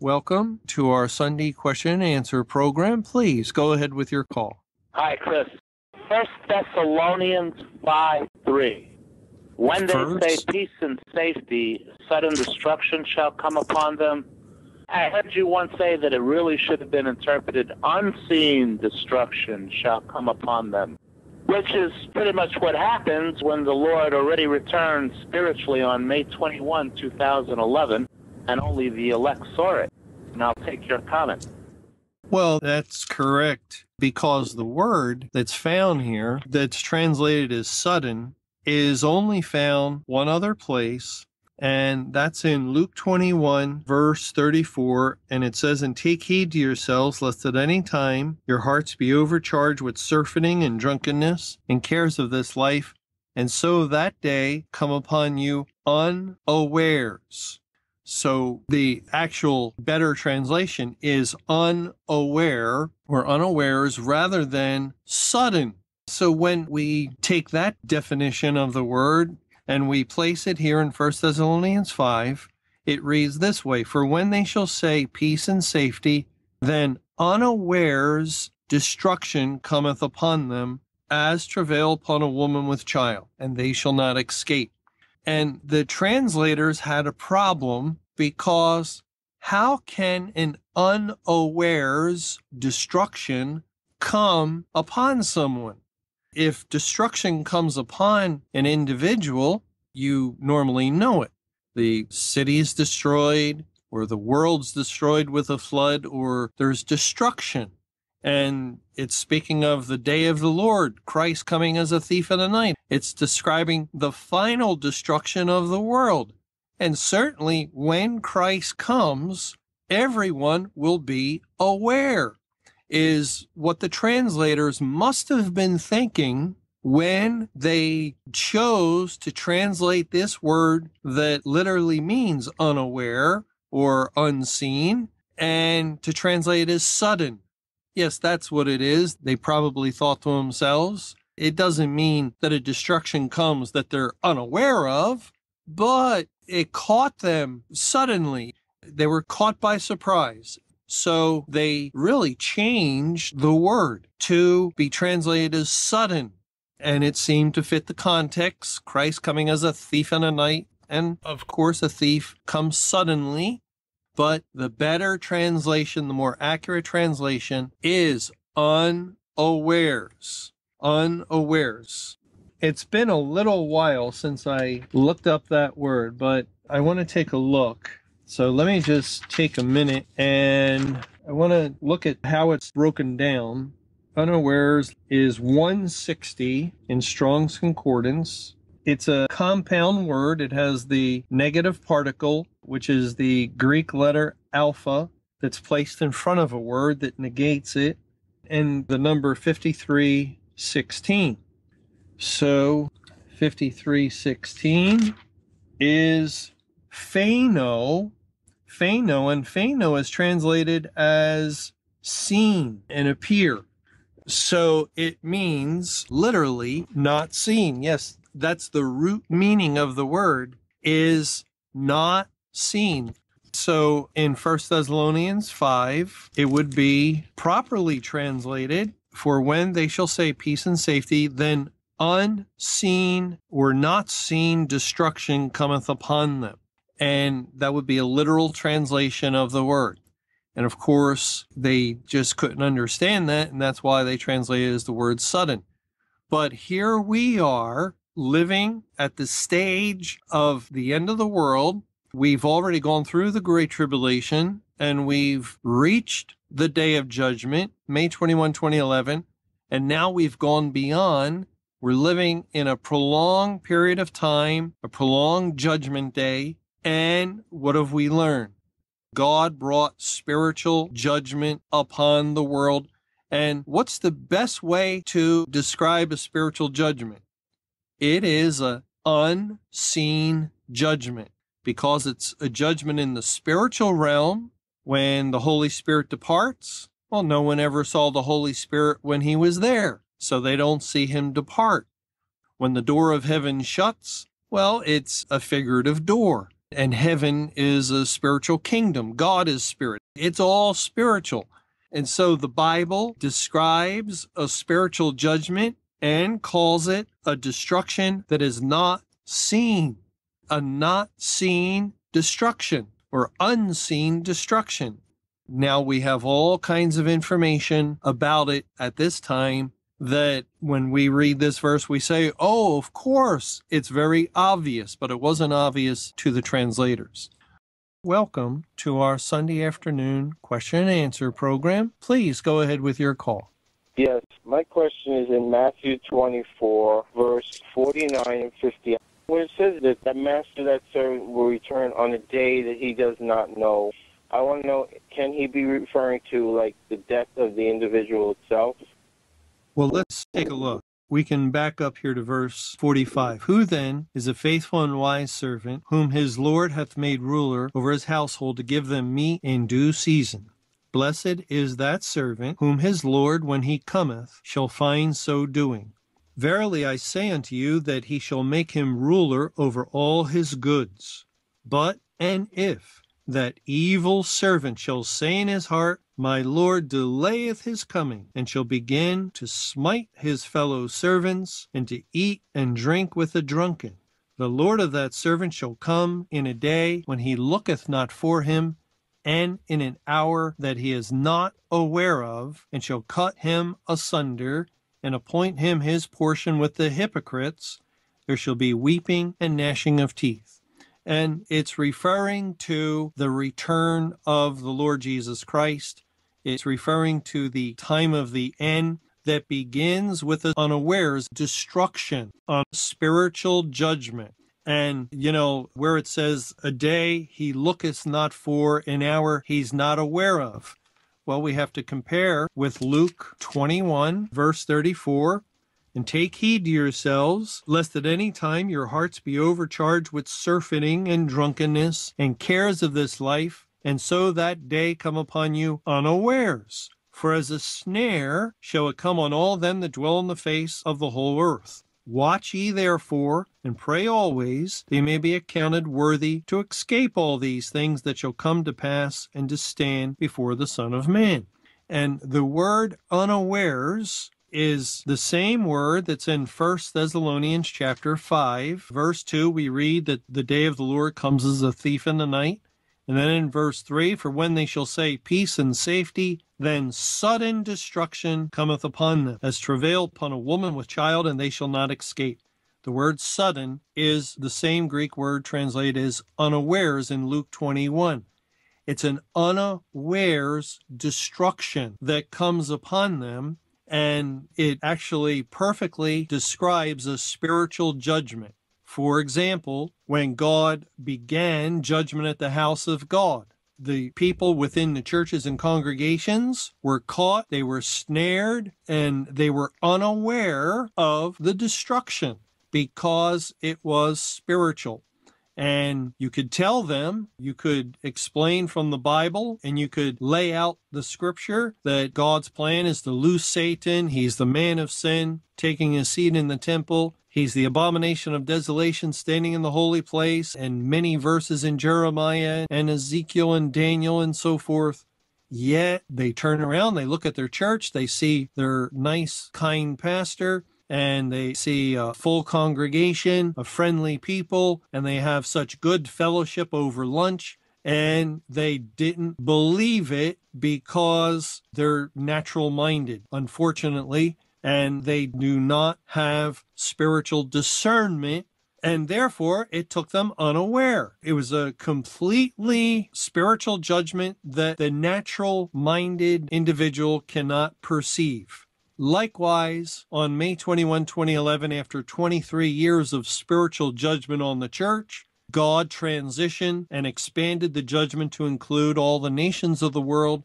Welcome to our Sunday question and answer program. Please go ahead with your call. Hi, Chris. First Thessalonians 5 3. When they First. say peace and safety, sudden destruction shall come upon them. I heard you once say that it really should have been interpreted unseen destruction shall come upon them, which is pretty much what happens when the Lord already returns spiritually on May 21, 2011 and only the elect saw it. And I'll take your comment. Well, that's correct because the word that's found here, that's translated as sudden, is only found one other place, and that's in Luke 21, verse 34. And it says, And take heed to yourselves, lest at any time your hearts be overcharged with surfeiting and drunkenness and cares of this life, and so that day come upon you unawares. So the actual better translation is unaware or unawares rather than sudden. So when we take that definition of the word and we place it here in 1 Thessalonians 5, it reads this way For when they shall say peace and safety, then unawares destruction cometh upon them, as travail upon a woman with child, and they shall not escape. And the translators had a problem because how can an unaware's destruction come upon someone? If destruction comes upon an individual, you normally know it. The city is destroyed, or the world's destroyed with a flood, or there's destruction. And it's speaking of the day of the Lord, Christ coming as a thief in the night. It's describing the final destruction of the world. And certainly when Christ comes, everyone will be aware, is what the translators must have been thinking when they chose to translate this word that literally means unaware or unseen and to translate it as sudden. Yes, that's what it is. They probably thought to themselves, it doesn't mean that a destruction comes that they're unaware of but it caught them suddenly. They were caught by surprise. So they really changed the word to be translated as sudden. And it seemed to fit the context Christ coming as a thief in a night. And of course, a thief comes suddenly. But the better translation, the more accurate translation is unawares. Unawares. It's been a little while since I looked up that word, but I want to take a look. So let me just take a minute and I want to look at how it's broken down. Unawares is 160 in Strong's Concordance. It's a compound word. It has the negative particle, which is the Greek letter alpha, that's placed in front of a word that negates it, and the number 5316. So 5316 is Phano. Phano, and Phano is translated as seen and appear. So it means literally not seen. Yes, that's the root meaning of the word is not seen. So in First Thessalonians 5, it would be properly translated for when they shall say peace and safety, then unseen or not seen destruction cometh upon them. And that would be a literal translation of the word. And of course, they just couldn't understand that. And that's why they translated as the word sudden. But here we are living at the stage of the end of the world. We've already gone through the Great Tribulation and we've reached the day of judgment, May 21, 2011. And now we've gone beyond we're living in a prolonged period of time, a prolonged judgment day. And what have we learned? God brought spiritual judgment upon the world. And what's the best way to describe a spiritual judgment? It is an unseen judgment because it's a judgment in the spiritual realm when the Holy Spirit departs. Well, no one ever saw the Holy Spirit when he was there so they don't see him depart. When the door of heaven shuts, well, it's a figurative door. And heaven is a spiritual kingdom. God is spirit. It's all spiritual. And so the Bible describes a spiritual judgment and calls it a destruction that is not seen, a not seen destruction or unseen destruction. Now we have all kinds of information about it at this time that when we read this verse, we say, oh, of course, it's very obvious, but it wasn't obvious to the translators. Welcome to our Sunday afternoon question and answer program. Please go ahead with your call. Yes, my question is in Matthew 24, verse 49 and 50, where it says that the master that servant will return on a day that he does not know. I want to know, can he be referring to like the death of the individual itself? Well, let's take a look. We can back up here to verse 45. Who then is a faithful and wise servant, whom his Lord hath made ruler over his household to give them meat in due season? Blessed is that servant, whom his Lord, when he cometh, shall find so doing. Verily I say unto you that he shall make him ruler over all his goods. But, and if that evil servant shall say in his heart, my Lord delayeth his coming, and shall begin to smite his fellow servants, and to eat and drink with the drunken. The Lord of that servant shall come in a day when he looketh not for him, and in an hour that he is not aware of, and shall cut him asunder, and appoint him his portion with the hypocrites. There shall be weeping and gnashing of teeth. And it's referring to the return of the Lord Jesus Christ. It's referring to the time of the end that begins with the unawares destruction, on um, spiritual judgment. And, you know, where it says, a day he looketh not for, an hour he's not aware of. Well, we have to compare with Luke 21, verse 34, and take heed to yourselves, lest at any time your hearts be overcharged with surfeiting and drunkenness and cares of this life, and so that day come upon you unawares. For as a snare shall it come on all them that dwell on the face of the whole earth. Watch ye therefore, and pray always, that ye may be accounted worthy to escape all these things that shall come to pass, and to stand before the Son of Man. And the word unawares is the same word that's in First Thessalonians chapter 5, verse 2. We read that the day of the Lord comes as a thief in the night. And then in verse 3, for when they shall say peace and safety, then sudden destruction cometh upon them, as travail upon a woman with child, and they shall not escape. The word sudden is the same Greek word translated as unawares in Luke 21. It's an unawares destruction that comes upon them and it actually perfectly describes a spiritual judgment. For example, when God began judgment at the house of God, the people within the churches and congregations were caught, they were snared, and they were unaware of the destruction because it was spiritual. And you could tell them, you could explain from the Bible, and you could lay out the scripture that God's plan is to loose Satan. He's the man of sin, taking his seat in the temple. He's the abomination of desolation standing in the holy place, and many verses in Jeremiah and Ezekiel and Daniel and so forth. Yet they turn around, they look at their church, they see their nice, kind pastor, and they see a full congregation of friendly people and they have such good fellowship over lunch and they didn't believe it because they're natural minded, unfortunately, and they do not have spiritual discernment. And therefore, it took them unaware. It was a completely spiritual judgment that the natural minded individual cannot perceive. Likewise, on May 21, 2011, after 23 years of spiritual judgment on the church, God transitioned and expanded the judgment to include all the nations of the world,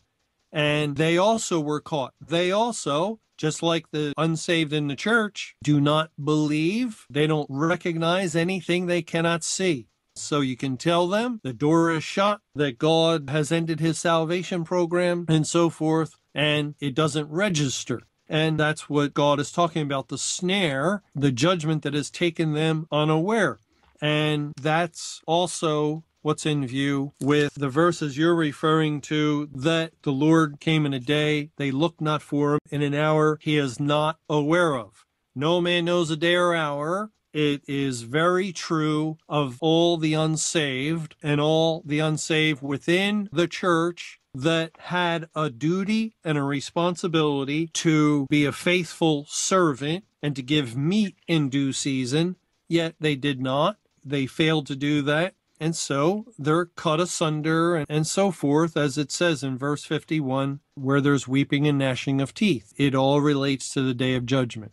and they also were caught. They also, just like the unsaved in the church, do not believe, they don't recognize anything they cannot see. So you can tell them the door is shut, that God has ended his salvation program, and so forth, and it doesn't register. And that's what God is talking about the snare, the judgment that has taken them unaware. And that's also what's in view with the verses you're referring to that the Lord came in a day they looked not for him, in an hour he is not aware of. No man knows a day or hour. It is very true of all the unsaved and all the unsaved within the church that had a duty and a responsibility to be a faithful servant and to give meat in due season, yet they did not. They failed to do that. And so they're cut asunder and, and, so forth, as it says in verse 51, where there's weeping and gnashing of teeth. It all relates to the day of judgment.